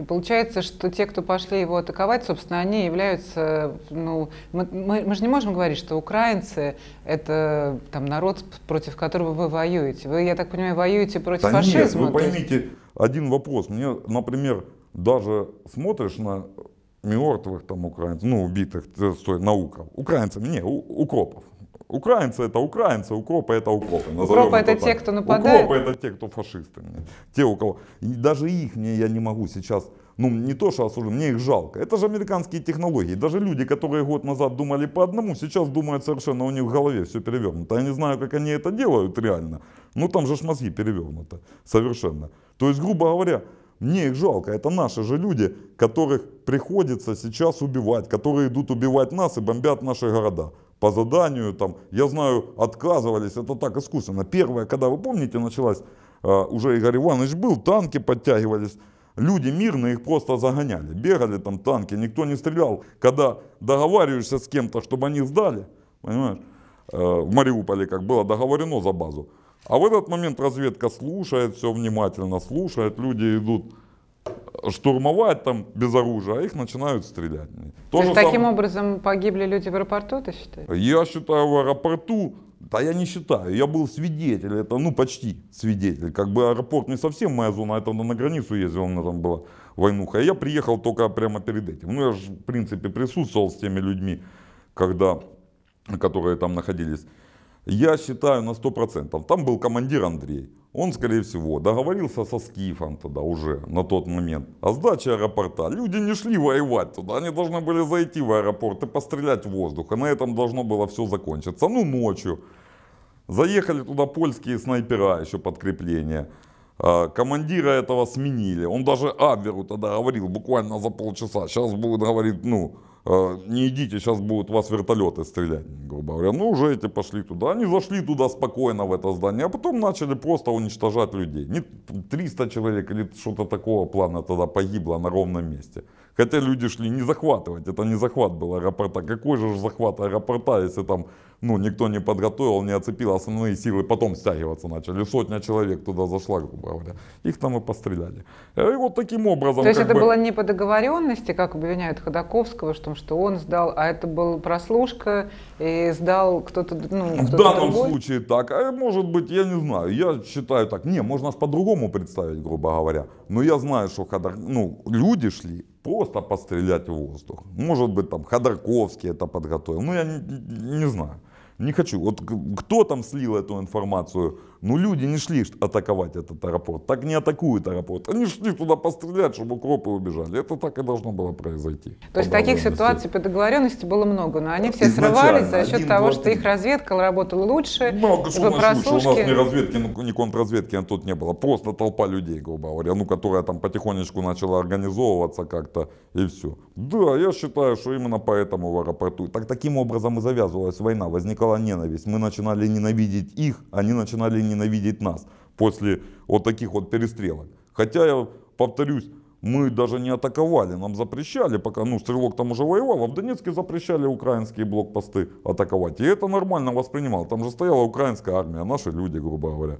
И получается, что те, кто пошли его атаковать, собственно, они являются, ну, мы, мы, мы же не можем говорить, что украинцы — это там народ, против которого вы воюете. Вы, я так понимаю, воюете против да фашизма. Нет, вы поймите есть... один вопрос. Мне, например, даже смотришь на мертвых там украинцев, ну, убитых, э, стой, наука. укров, украинцев, не, у, укропов, Украинцы это украинцы, укропы это укропы. Укропы это, это те, кто нападает? Укропы это те, кто фашисты. Те, у кого... И даже их мне я не могу сейчас ну не то, что осужден, мне их жалко. Это же американские технологии. Даже люди, которые год назад думали по одному, сейчас думают совершенно, у них в голове все перевернуто. Я не знаю, как они это делают реально, но там же мозги перевернуты совершенно. То есть, грубо говоря, мне их жалко. Это наши же люди, которых приходится сейчас убивать, которые идут убивать нас и бомбят наши города по заданию, там, я знаю, отказывались, это так искусственно. Первое, когда, вы помните, началась, э, уже Игорь Иванович был, танки подтягивались, люди мирные их просто загоняли, бегали там танки, никто не стрелял. Когда договариваешься с кем-то, чтобы они сдали, понимаешь, э, в Мариуполе, как было договорено за базу, а в этот момент разведка слушает все внимательно, слушает, люди идут штурмовать там без оружия, а их начинают стрелять. То, есть таким сам... образом погибли люди в аэропорту, ты считаешь? Я считаю, в аэропорту да я не считаю, я был свидетель, это ну почти свидетель. Как бы аэропорт не совсем моя зона, это на границу ездил, у меня там была войнуха. А я приехал только прямо перед этим. Ну я же в принципе присутствовал с теми людьми, когда, которые там находились. Я считаю на 100%. Там был командир Андрей. Он, скорее всего, договорился со Скифом тогда уже на тот момент о сдаче аэропорта. Люди не шли воевать туда, они должны были зайти в аэропорт и пострелять в воздух. И на этом должно было все закончиться. Ну, ночью. Заехали туда польские снайпера, еще подкрепление. А, командира этого сменили. Он даже Абверу тогда говорил буквально за полчаса. Сейчас будет говорить, ну, «А, не идите, сейчас будут вас вертолеты стрелять, грубо говоря. Ну, уже эти пошли туда. Они зашли туда спокойно в это здание, а потом начали просто уничтожать людей. Не 300 человек или что-то такого плана тогда погибло на ровном месте. Хотя люди шли не захватывать, это не захват был аэропорта. Какой же захват аэропорта, если там ну, никто не подготовил, не оцепил основные силы, потом стягиваться начали. Сотня человек туда зашла, грубо говоря. Их там и постреляли. Э, и вот таким образом... То есть это бы... было не по договоренности, как обвиняют Ходаковского, в том, что он сдал, а это была прослушка, и сдал кто-то ну, кто В данном другой? случае так. А может быть, я не знаю, я считаю так. Не, можно по-другому представить, грубо говоря. Но я знаю, что Ходар... ну, люди шли, просто пострелять в воздух. Может быть, там Ходорковский это подготовил. Ну, я не, не знаю. Не хочу. Вот кто там слил эту информацию но ну, люди не шли атаковать этот аэропорт. Так не атакуют аэропорт. Они шли туда пострелять, чтобы укропы убежали. Это так и должно было произойти. То есть таких ситуаций по договоренности было много, но они все Изначально, срывались за счет 1, того, 2, что их разведка работала лучше. Много что у нас лучше. У нас не разведки, не ну, контрразведки а тут не было. Просто толпа людей, грубо говоря, ну, которая там потихонечку начала организовываться как-то и все. Да, я считаю, что именно поэтому в аэропорту. Так таким образом и завязывалась война, возникала ненависть. Мы начинали ненавидеть их, они начинали ненавидеть нас после вот таких вот перестрелок. Хотя, я повторюсь, мы даже не атаковали, нам запрещали, пока, ну, стрелок там уже воевал, а в Донецке запрещали украинские блокпосты атаковать. И это нормально воспринимал. Там же стояла украинская армия, наши люди, грубо говоря.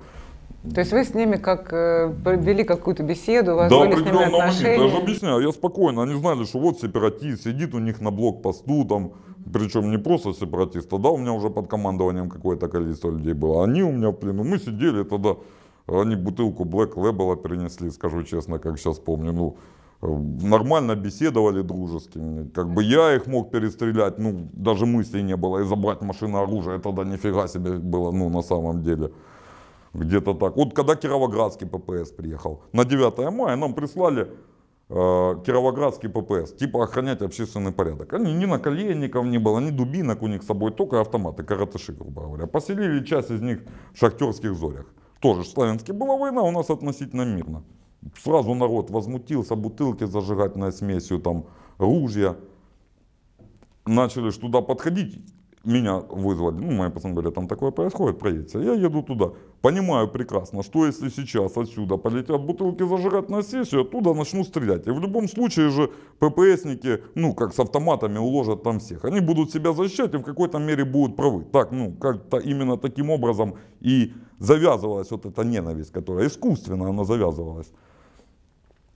То есть вы с ними как э, вели какую-то беседу, вас да, с ними отношения? Да, я же объясняю, я спокойно, они знали, что вот сепаратист сидит у них на блокпосту, там, причем не просто сепаратисты, да, у меня уже под командованием какое-то количество людей было, они у меня в плену, мы сидели тогда, они бутылку Black Label принесли, скажу честно, как сейчас помню, ну, э, нормально беседовали дружескими. Как бы я их мог перестрелять, ну, даже мыслей не было. И забрать машину оружие, тогда нифига себе было, ну, на самом деле. Где-то так. Вот когда Кировоградский ППС приехал, на 9 мая нам прислали Э, Кировоградский ППС, типа охранять общественный порядок. Они ни наколенников не было, ни дубинок у них с собой, только автоматы, каратыши, грубо говоря. Поселили часть из них в шахтерских зорях. Тоже в была война, у нас относительно мирно. Сразу народ возмутился, бутылки зажигательной смесью, там, ружья. Начали туда подходить, меня вызвали, ну, мои пацаны говорят, там такое происходит, проедьте. Я еду туда, понимаю прекрасно, что если сейчас отсюда полетят бутылки зажигать на сессию, оттуда начну стрелять. И в любом случае же ППСники, ну, как с автоматами уложат там всех. Они будут себя защищать и в какой-то мере будут правы. Так, ну, как-то именно таким образом и завязывалась вот эта ненависть, которая искусственно она завязывалась.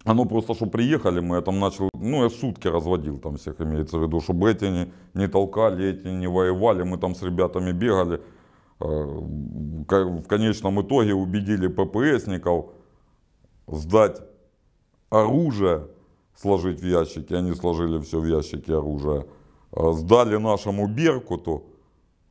Оно просто, что приехали, мы я там начал, ну я сутки разводил там всех, имеется в виду, чтобы эти не, не толкали, эти не воевали, мы там с ребятами бегали. Э, в конечном итоге убедили ППСников сдать оружие, сложить в ящики, они сложили все в ящики оружия, э, сдали нашему Беркуту,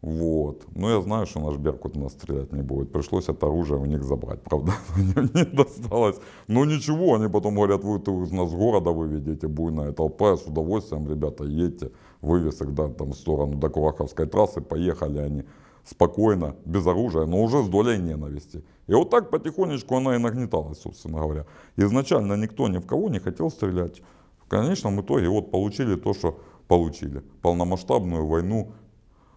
вот. Но я знаю, что наш Беркут нас стрелять не будет. Пришлось это оружие у них забрать, правда, не досталось. Но ничего, они потом говорят, вы из нас города выведете, буйная толпа, с удовольствием, ребята, едьте. Вывез их, да, там, в сторону до Кураховской трассы, поехали они спокойно, без оружия, но уже с долей ненависти. И вот так потихонечку она и нагнеталась, собственно говоря. Изначально никто ни в кого не хотел стрелять. В конечном итоге вот получили то, что получили. Полномасштабную войну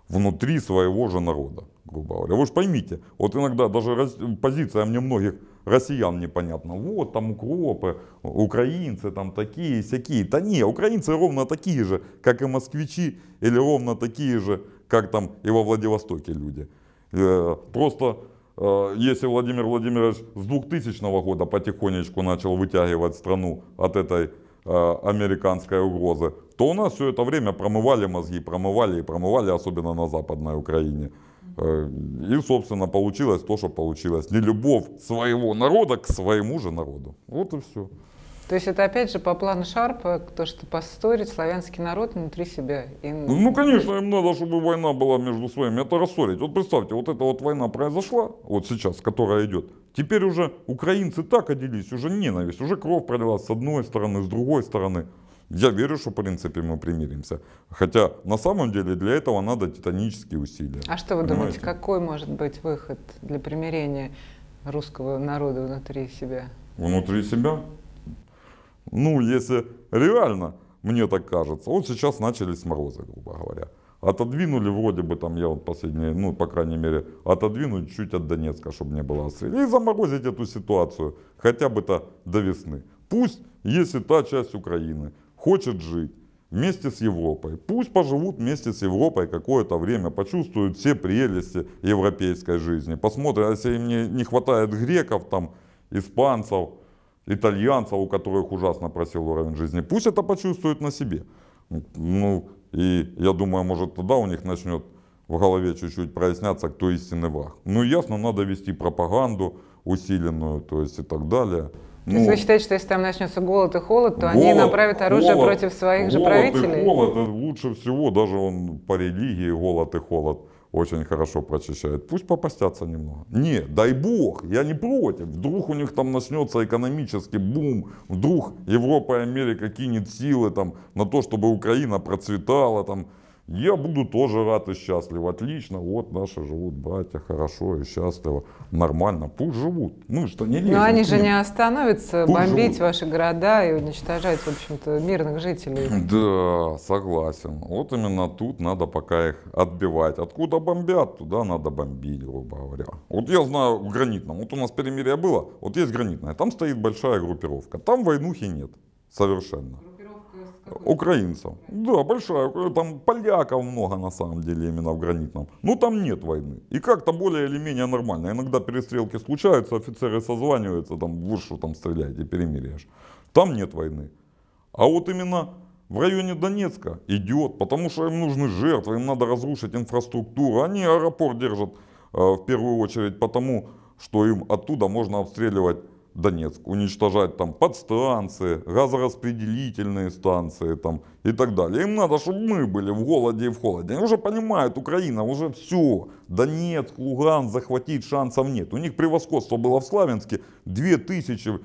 внутри своего же народа, грубо говоря. Вы же поймите, вот иногда даже позиция мне многих россиян непонятна. Вот там укропы, украинцы там такие, всякие. Да не, украинцы ровно такие же, как и москвичи, или ровно такие же, как там и во Владивостоке люди. Э, просто э, если Владимир Владимирович с 2000 года потихонечку начал вытягивать страну от этой э, американской угрозы, то у нас все это время промывали мозги, промывали и промывали, особенно на Западной Украине. Э, и, собственно, получилось то, что получилось. Не любовь своего народа к своему же народу. Вот и все. То есть это опять же по плану Шарпа, то, что поссорить славянский народ внутри себя. И... Ну, конечно, им надо, чтобы война была между своими. Это рассорить. Вот представьте, вот эта вот война произошла, вот сейчас, которая идет. Теперь уже украинцы так оделись, уже ненависть, уже кровь пролилась с одной стороны, с другой стороны. Я верю, что в принципе мы примиримся. Хотя на самом деле для этого надо титанические усилия. А что вы понимаете? думаете, какой может быть выход для примирения русского народа внутри себя? Внутри себя? Ну, если реально, мне так кажется. Вот сейчас начались морозы, грубо говоря. Отодвинули вроде бы там, я вот последние, ну, по крайней мере, отодвинули чуть от Донецка, чтобы не было отстрела. И заморозить эту ситуацию хотя бы-то до весны. Пусть, если та часть Украины, хочет жить вместе с Европой. Пусть поживут вместе с Европой какое-то время, почувствуют все прелести европейской жизни. Посмотрят, если им не, не хватает греков, там, испанцев, итальянцев, у которых ужасно просил уровень жизни, пусть это почувствуют на себе. Ну, и я думаю, может тогда у них начнет в голове чуть-чуть проясняться, кто истинный враг. Ну, ясно, надо вести пропаганду усиленную, то есть и так далее. Ну, То есть вы считаете, что если там начнется голод и холод, то голод, они направят оружие голод, против своих голод же правителей? И холод лучше всего, даже он по религии голод и холод очень хорошо прочищает. Пусть попастятся немного. Не, дай бог, я не против. Вдруг у них там начнется экономический бум, вдруг Европа и Америка кинет силы там, на то, чтобы Украина процветала, там, я буду тоже рад и счастлив. Отлично, вот наши живут братья, хорошо и счастливо, нормально. Пусть живут. Ну что не лезем. Но они же не остановятся Пусть бомбить живут. ваши города и уничтожать, в общем-то, мирных жителей. Да, согласен. Вот именно тут надо пока их отбивать. Откуда бомбят, туда надо бомбить, грубо говоря. Вот я знаю в Гранитном, вот у нас перемирие было, вот есть Гранитное, там стоит большая группировка, там войнухи нет совершенно. Какой? Э, украинцев. Да, большая. Э, там поляков много на самом деле именно в гранитном. Ну там нет войны. И как-то более или менее нормально. Иногда перестрелки случаются, офицеры созваниваются, там вы что там стреляете, перемирие. Там нет войны. А вот именно в районе Донецка идет, потому что им нужны жертвы, им надо разрушить инфраструктуру. Они аэропорт держат э, в первую очередь потому, что им оттуда можно обстреливать Донецк, уничтожать там подстанции, газораспределительные станции там и так далее. Им надо, чтобы мы были в голоде и в холоде. Они уже понимают, Украина уже все, Донецк, Луган захватить шансов нет. У них превосходство было в Славянске 2000,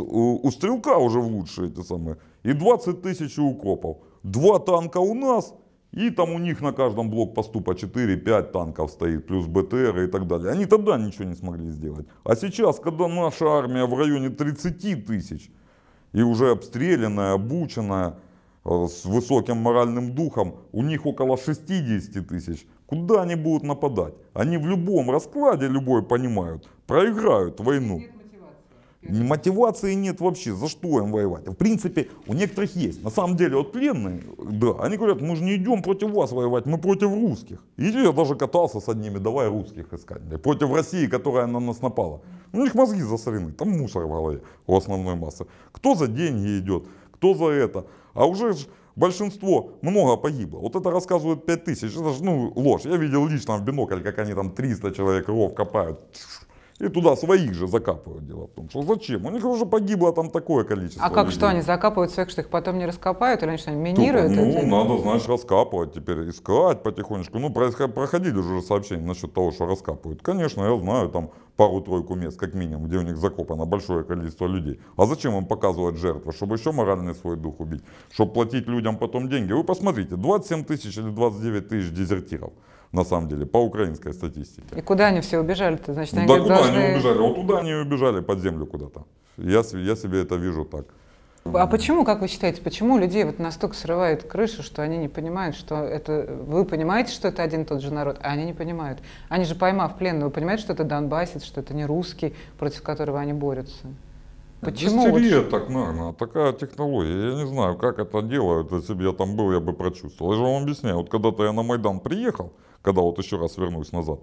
у Стрелка уже в лучшие эти самые, и 20 тысяч у Укропов. Два танка у нас и там у них на каждом блокпосту по 4-5 танков стоит, плюс БТР и так далее. Они тогда ничего не смогли сделать. А сейчас, когда наша армия в районе 30 тысяч, и уже обстрелянная, обученная, э, с высоким моральным духом, у них около 60 тысяч, куда они будут нападать? Они в любом раскладе, любой понимают, проиграют войну. Мотивации нет вообще, за что им воевать. В принципе, у некоторых есть. На самом деле, вот пленные, да, они говорят, мы же не идем против вас воевать, мы против русских. И я даже катался с одними, давай русских искать. Против России, которая на нас напала. У них мозги засорены, там мусор в голове у основной массы. Кто за деньги идет, кто за это. А уже большинство, много погибло. Вот это рассказывают 5000, это же ну, ложь. Я видел лично в бинокль, как они там 300 человек ров копают и туда своих же закапывают. Дело в том, что зачем? У них уже погибло там такое количество. А как людей. что они закапывают своих, что их потом не раскопают, или они что, минируют? Только, ну, это? надо, знаешь, раскапывать теперь, искать потихонечку. Ну, проходили уже сообщения насчет того, что раскапывают. Конечно, я знаю там пару-тройку мест, как минимум, где у них закопано большое количество людей. А зачем им показывать жертвы? Чтобы еще моральный свой дух убить, чтобы платить людям потом деньги. Вы посмотрите, 27 тысяч или 29 тысяч дезертиров на самом деле, по украинской статистике. И куда они все убежали-то? Значит, они да куда должны... они убежали? Вот туда они убежали, под землю куда-то. Я, я себе это вижу так. А почему, как вы считаете, почему людей вот настолько срывают крышу, что они не понимают, что это... Вы понимаете, что это один и тот же народ, а они не понимают. Они же, поймав пленного, ну, понимают, что это донбассец, что это не русский, против которого они борются. Почему? Истерия вот... так, наверное, такая технология. Я не знаю, как это делают, если бы я там был, я бы прочувствовал. Я же вам объясняю, вот когда-то я на Майдан приехал, когда вот еще раз вернусь назад.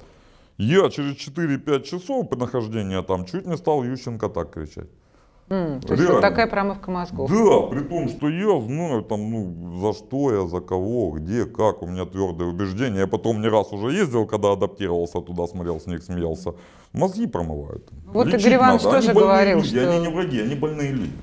Я через 4-5 часов по нахождению там чуть не стал Ющенко так кричать. Mm, то есть вот такая промывка мозгов. Да, при том, что я знаю там, ну, за что я, за кого, где, как, у меня твердое убеждение. Я потом не раз уже ездил, когда адаптировался туда, смотрел с них, смеялся. Мозги промывают. Вот Игорь Иванович тоже говорил, люди, что... Они не враги, они больные люди.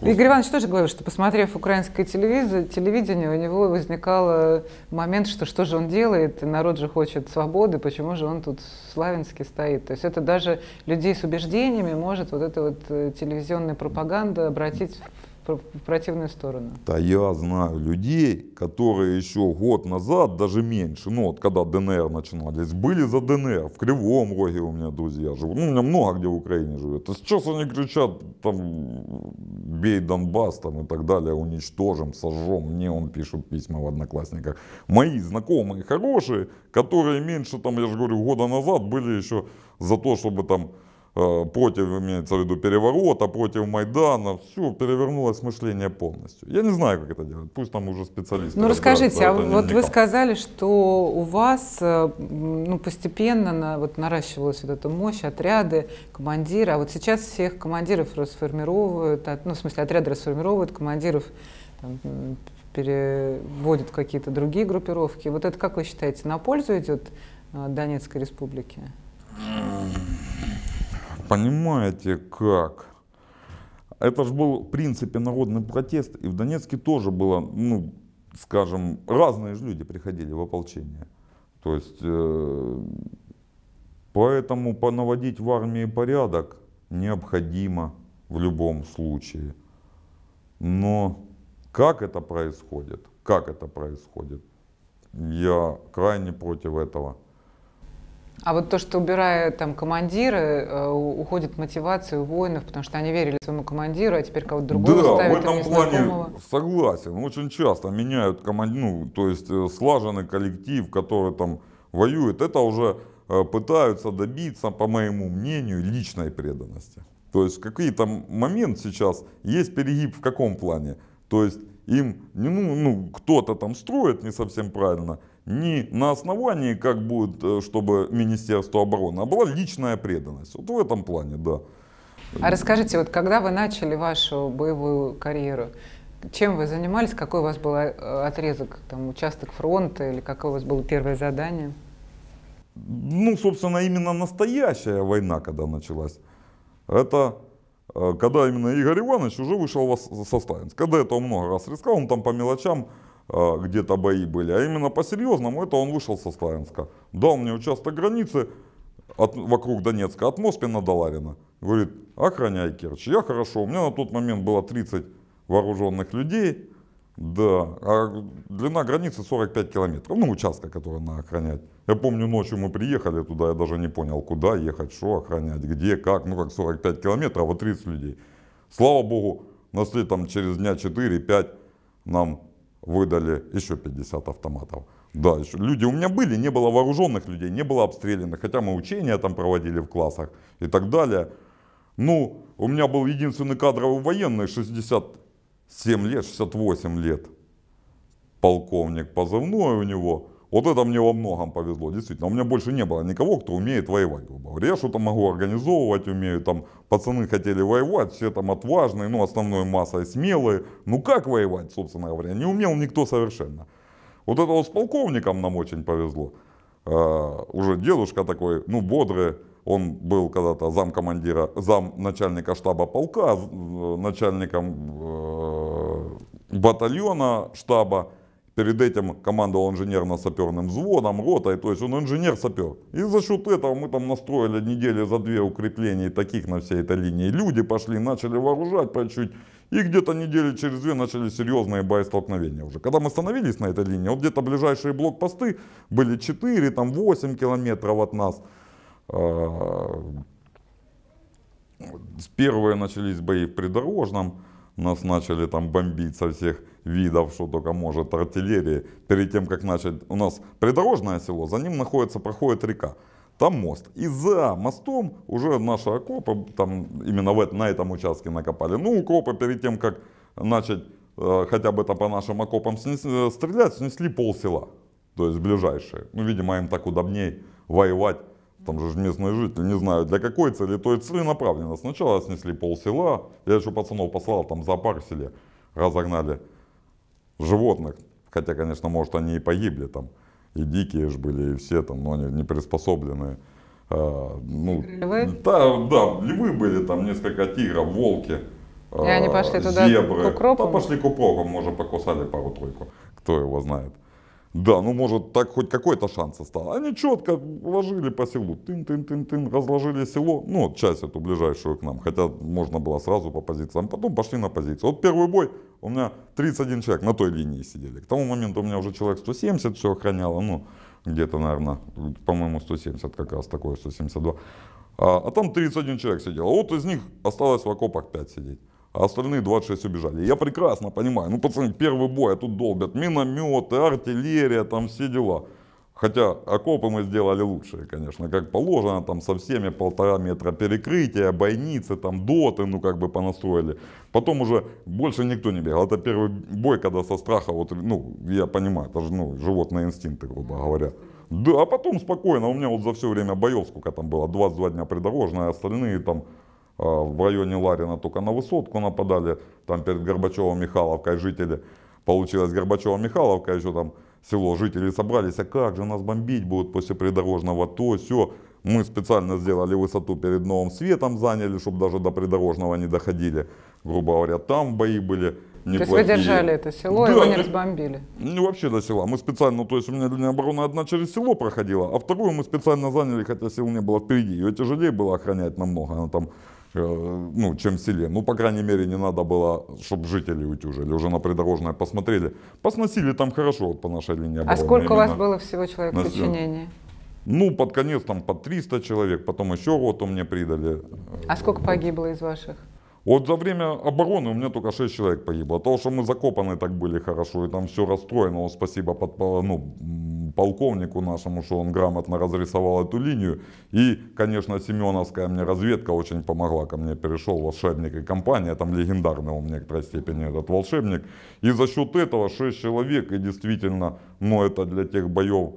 Игорь Иванович тоже говорил, что посмотрев украинское телевизор, телевидение, у него возникал э, момент, что что же он делает, народ же хочет свободы, почему же он тут славянский стоит. То есть это даже людей с убеждениями может вот эта вот э, телевизионная пропаганда обратить в противную сторону. Да я знаю людей, которые еще год назад, даже меньше, ну вот когда ДНР начинались, были за ДНР. В Кривом Роге у меня друзья живут. Ну, у меня много где в Украине живет. А сейчас они кричат, там, бей Донбасс там, и так далее, уничтожим, сожжем. Мне он пишет письма в Одноклассниках. Мои знакомые хорошие, которые меньше, там, я же говорю, года назад были еще за то, чтобы там Э, против, имеется в виду, переворота, против Майдана, все, перевернулось мышление полностью. Я не знаю, как это делать, пусть там уже специалисты. Ну расскажите, а вот никак. вы сказали, что у вас э, ну, постепенно на, вот, наращивалась вот эта мощь, отряды, командиры, а вот сейчас всех командиров расформировывают, ну в смысле отряды расформировывают, командиров там, переводят в какие-то другие группировки. Вот это, как вы считаете, на пользу идет э, Донецкой республике? Понимаете как? Это же был, в принципе, народный протест, и в Донецке тоже было, ну, скажем, разные же люди приходили в ополчение. То есть, э, поэтому понаводить в армии порядок необходимо в любом случае. Но как это происходит? Как это происходит? Я крайне против этого. А вот то, что убирая там командиры, э, уходит мотивация у воинов, потому что они верили своему командиру, а теперь кого-то другого да, ставят. Да, в этом а плане согласен. Очень часто меняют команд ну, то есть э, слаженный коллектив, который там воюет. Это уже э, пытаются добиться, по моему мнению, личной преданности. То есть какие-то момент сейчас есть перегиб в каком плане? То есть им ну, ну кто-то там строит не совсем правильно, не на основании, как будет, э, чтобы Министерство обороны, а была личная преданность. Вот в этом плане, да. А расскажите, вот когда вы начали вашу боевую карьеру, чем вы занимались, какой у вас был э, отрезок, там, участок фронта или какое у вас было первое задание? Ну, собственно, именно настоящая война, когда началась, это э, когда именно Игорь Иванович уже вышел со Сталинска. Когда этого много раз рискал, он там по мелочам а, где-то бои были, а именно по-серьезному, это он вышел со Славянска. Дал мне участок границы от, вокруг Донецка, от Моспина до Ларина. Говорит, охраняй Керчь. Я хорошо, у меня на тот момент было 30 вооруженных людей, да, а длина границы 45 километров, ну участка, который надо охранять. Я помню, ночью мы приехали туда, я даже не понял, куда ехать, что охранять, где, как, ну как 45 километров, а 30 людей. Слава богу, нашли там через дня 4-5 нам выдали еще 50 автоматов. Да, еще. люди у меня были, не было вооруженных людей, не было обстрелянных, хотя мы учения там проводили в классах и так далее. Ну, у меня был единственный кадровый военный, 67 лет, 68 лет, полковник позывной у него. Вот это мне во многом повезло, действительно. У меня больше не было никого, кто умеет воевать, Решу то могу организовывать, умею там. Пацаны хотели воевать, все там отважные, ну основной массой смелые. Ну как воевать, собственно говоря, не умел никто совершенно. Вот это вот с полковником нам очень повезло. Uh, уже дедушка такой, ну бодрый, он был когда-то зам командира, зам начальника штаба полка, начальником uh, батальона штаба. Перед этим командовал инженерно-саперным взводом, ротой, то есть он инженер-сапер. И за счет этого мы там настроили недели за две укрепления таких на всей этой линии. Люди пошли, начали вооружать по чуть. И где-то недели через две начали серьезные боестолкновения уже. Когда мы становились на этой линии, вот где-то ближайшие блокпосты были 4, там 8 километров от нас. А, Первые начались бои в придорожном нас начали там бомбить со всех видов, что только может, артиллерии. Перед тем, как начать, у нас придорожное село, за ним находится, проходит река. Там мост. И за мостом уже наши окопы, там именно в, на этом участке накопали. Ну, укропы перед тем, как начать э, хотя бы там по нашим окопам снесли, э, стрелять, снесли пол села. То есть ближайшие. Ну, видимо, им так удобнее воевать там же местные жители не знают, для какой цели, то и целенаправленно. Сначала снесли пол села, я еще пацанов послал, там зоопарк в селе разогнали животных. Хотя, конечно, может, они и погибли там. И дикие же были, и все там, но они не приспособленные. А, ну, львы? Да, да, львы были, там несколько тигров, волки, и а, они пошли туда зебры. Кукропом? Да, пошли купропом, может, покусали пару-тройку, кто его знает. Да, ну может так хоть какой-то шанс остался. Они четко вложили по селу, тын-тын-тын-тын, разложили село, ну вот часть эту ближайшую к нам, хотя можно было сразу по позициям, потом пошли на позицию. Вот первый бой, у меня 31 человек на той линии сидели. К тому моменту у меня уже человек 170 все охраняло, ну где-то, наверное, по-моему, 170 как раз такое, 172. А, а там 31 человек сидело, а вот из них осталось в окопах 5 сидеть а остальные 26 убежали. Я прекрасно понимаю, ну, пацаны, первый бой, а тут долбят минометы, артиллерия, там все дела. Хотя окопы мы сделали лучшие, конечно, как положено, там со всеми полтора метра перекрытия, бойницы, там доты, ну как бы понастроили. Потом уже больше никто не бегал. Это первый бой, когда со страха, вот, ну, я понимаю, это же, ну, животные инстинкты, грубо говоря. Да, а потом спокойно, у меня вот за все время боев, сколько там было, 22 дня придорожная, остальные там Э, в районе Ларина только на высотку нападали, там перед Горбачевым Михаловкой жители, получилось Горбачева Михаловка, еще там село, жители собрались, а как же нас бомбить будут после придорожного, то, все. Мы специально сделали высоту перед новым светом, заняли, чтобы даже до придорожного не доходили, грубо говоря, там бои были. Неплохие. То есть вы держали это село, да, его не разбомбили? Ну, вообще до села. Мы специально, то есть у меня линия обороны одна через село проходила, а вторую мы специально заняли, хотя сил не было впереди. Ее тяжелее было охранять намного, она там Э, ну, чем в селе. Ну, по крайней мере, не надо было, чтобы жители утюжили. Уже на придорожное посмотрели. Посносили там хорошо вот по нашей линии а обороны. А сколько у вас было всего человек на... в Ну, под конец там по 300 человек, потом еще вот у мне придали. А сколько погибло из ваших? Вот за время обороны у меня только 6 человек погибло. То, что мы закопаны так были хорошо, и там все расстроено, вот спасибо под, ну, полковнику нашему, что он грамотно разрисовал эту линию. И, конечно, Семеновская мне разведка очень помогла. Ко мне перешел волшебник и компания, там легендарный он в некоторой степени этот волшебник. И за счет этого 6 человек, и действительно, ну это для тех боев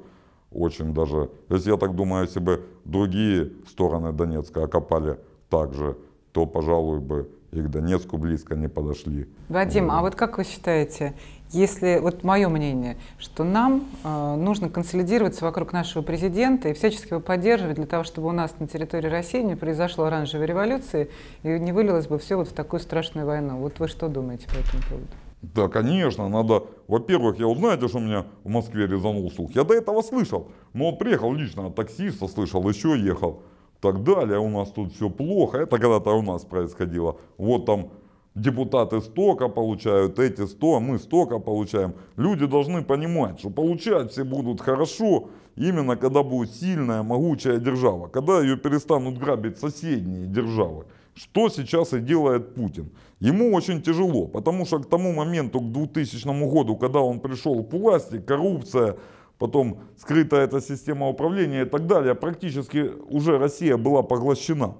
очень даже... То есть я так думаю, если бы другие стороны Донецка окопали так же то, пожалуй, бы и к Донецку близко не подошли. Вадим, а вот. а вот как вы считаете, если, вот мое мнение, что нам э, нужно консолидироваться вокруг нашего президента и всячески его поддерживать для того, чтобы у нас на территории России не произошло оранжевой революции и не вылилось бы все вот в такую страшную войну. Вот вы что думаете по этому поводу? Да, конечно, надо, во-первых, я вот знаете, что у меня в Москве резанул слух. Я до этого слышал, но приехал лично от таксиста, слышал, еще ехал так далее, у нас тут все плохо. Это когда-то у нас происходило. Вот там депутаты столько получают, эти сто, мы столько получаем. Люди должны понимать, что получать все будут хорошо, именно когда будет сильная, могучая держава, когда ее перестанут грабить соседние державы. Что сейчас и делает Путин. Ему очень тяжело, потому что к тому моменту, к 2000 году, когда он пришел к власти, коррупция, потом скрыта эта система управления и так далее, практически уже Россия была поглощена.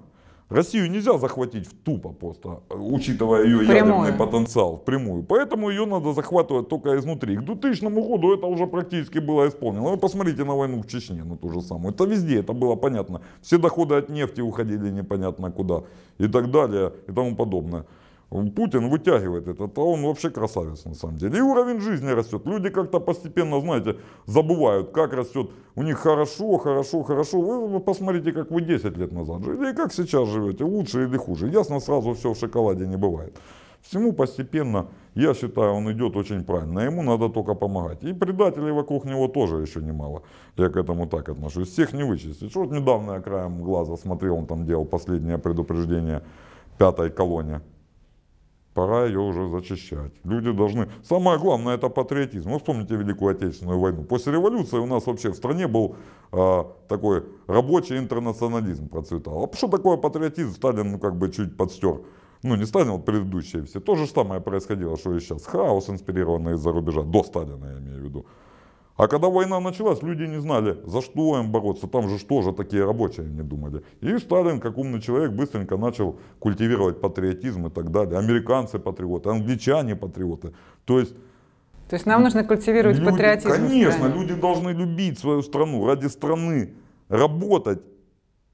Россию нельзя захватить в тупо просто, э, учитывая ее ядерный потенциал прямую. Поэтому ее надо захватывать только изнутри. К 2000 году это уже практически было исполнено. Вы посмотрите на войну в Чечне, на ту же самую. Это везде, это было понятно. Все доходы от нефти уходили непонятно куда и так далее и тому подобное. Путин вытягивает этот, а он вообще красавец на самом деле. И уровень жизни растет. Люди как-то постепенно, знаете, забывают, как растет. У них хорошо, хорошо, хорошо. Вы посмотрите, как вы 10 лет назад жили и как сейчас живете, лучше или хуже. Ясно, сразу все в шоколаде не бывает. Всему постепенно, я считаю, он идет очень правильно. Ему надо только помогать. И предателей вокруг него тоже еще немало. Я к этому так отношусь. Всех не вычистить. вот недавно я краем глаза смотрел, он там делал последнее предупреждение пятой колонии пора ее уже зачищать. Люди должны... Самое главное это патриотизм. Вы вспомните Великую Отечественную войну. После революции у нас вообще в стране был э, такой рабочий интернационализм процветал. А что такое патриотизм? Сталин ну, как бы чуть подстер. Ну, не Сталин, вот предыдущие все. То же самое происходило, что и сейчас. Хаос, инспирированный из-за рубежа. До Сталина, я имею в виду. А когда война началась, люди не знали, за что им бороться, там же что же такие рабочие, они думали. И Сталин, как умный человек, быстренько начал культивировать патриотизм и так далее. Американцы патриоты, англичане патриоты. То есть то есть нам нужно культивировать люди, патриотизм. Конечно, люди должны любить свою страну, ради страны работать,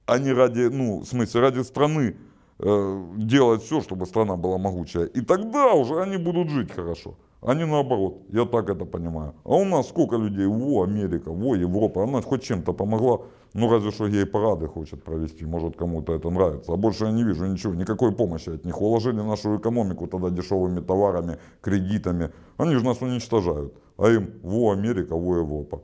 а не ради, ну, в смысле, ради страны э, делать все, чтобы страна была могучая. И тогда уже они будут жить хорошо. Они наоборот. Я так это понимаю. А у нас сколько людей? Во, Америка, во, Европа. Она хоть чем-то помогла. Ну, разве что ей парады хочет провести. Может, кому-то это нравится. А больше я не вижу ничего, никакой помощи от них. Уложили нашу экономику тогда дешевыми товарами, кредитами. Они же нас уничтожают. А им во, Америка, во, Европа.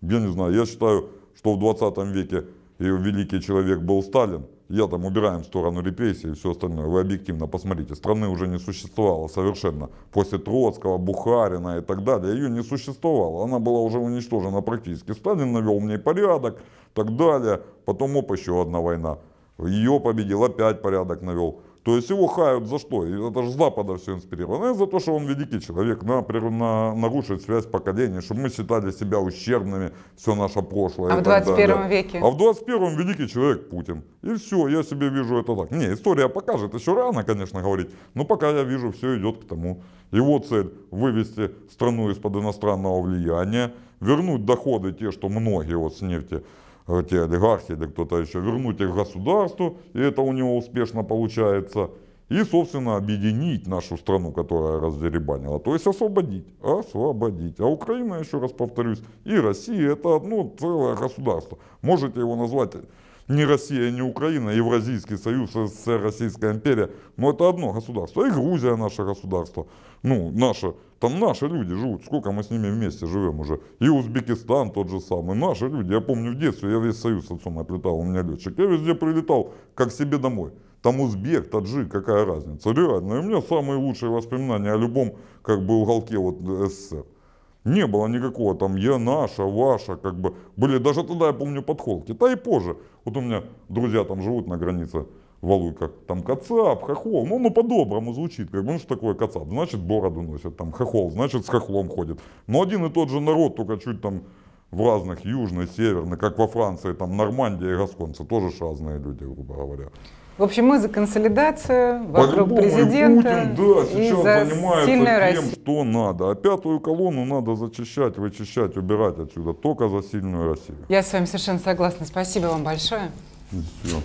Я не знаю, я считаю, что в 20 веке и великий человек был Сталин, я там убираем в сторону репрессий и все остальное. Вы объективно посмотрите, страны уже не существовало совершенно. После Троцкого, Бухарина и так далее, ее не существовало. Она была уже уничтожена практически. Сталин навел в ней порядок так далее. Потом, оп, еще одна война. Ее победил, опять порядок навел. То есть его хают за что? Это же с Запада все инспирировано. И за то, что он великий человек, например, на, нарушить связь поколений, чтобы мы считали себя ущербными, все наше прошлое. А в 21 веке? А в 21 великий человек Путин. И все, я себе вижу это так. Не, история покажет, еще рано, конечно, говорить, но пока я вижу, все идет к тому. Его цель вывести страну из-под иностранного влияния, вернуть доходы те, что многие вот с нефти эти олигархи или кто-то еще, вернуть их государству, и это у него успешно получается, и, собственно, объединить нашу страну, которая раздеребанила, то есть освободить, освободить. А Украина, еще раз повторюсь, и Россия – это одно целое государство. Можете его назвать не Россия, не Украина, Евразийский союз, СССР, Российская империя, но это одно государство. И Грузия наше государство, ну, наше там наши люди живут, сколько мы с ними вместе живем уже. И Узбекистан тот же самый, наши люди. Я помню в детстве, я весь Союз с отцом отлетал, у меня летчик. Я везде прилетал, как себе домой. Там узбек, таджик, какая разница. Реально, и у меня самые лучшие воспоминания о любом как бы уголке вот э, СССР. Не было никакого там я наша, ваша, как бы. Были даже тогда, я помню, подхолки. Да и позже. Вот у меня друзья там живут на границе Валуйка. Там Кацап, Хохол. Ну, ну по-доброму звучит. Как бы, ну что такое Кацап? Значит, бороду носят. Там Хохол, значит, с Хохлом ходит. Но один и тот же народ, только чуть там в разных, южной, северной, как во Франции, там Нормандия и Гасконцы, тоже разные люди, грубо говоря. В общем, мы за консолидацию вокруг президента Путин, да, и за сильную Россию. что надо. А пятую колонну надо зачищать, вычищать, убирать отсюда. Только за сильную Россию. Я с вами совершенно согласна. Спасибо вам большое. все.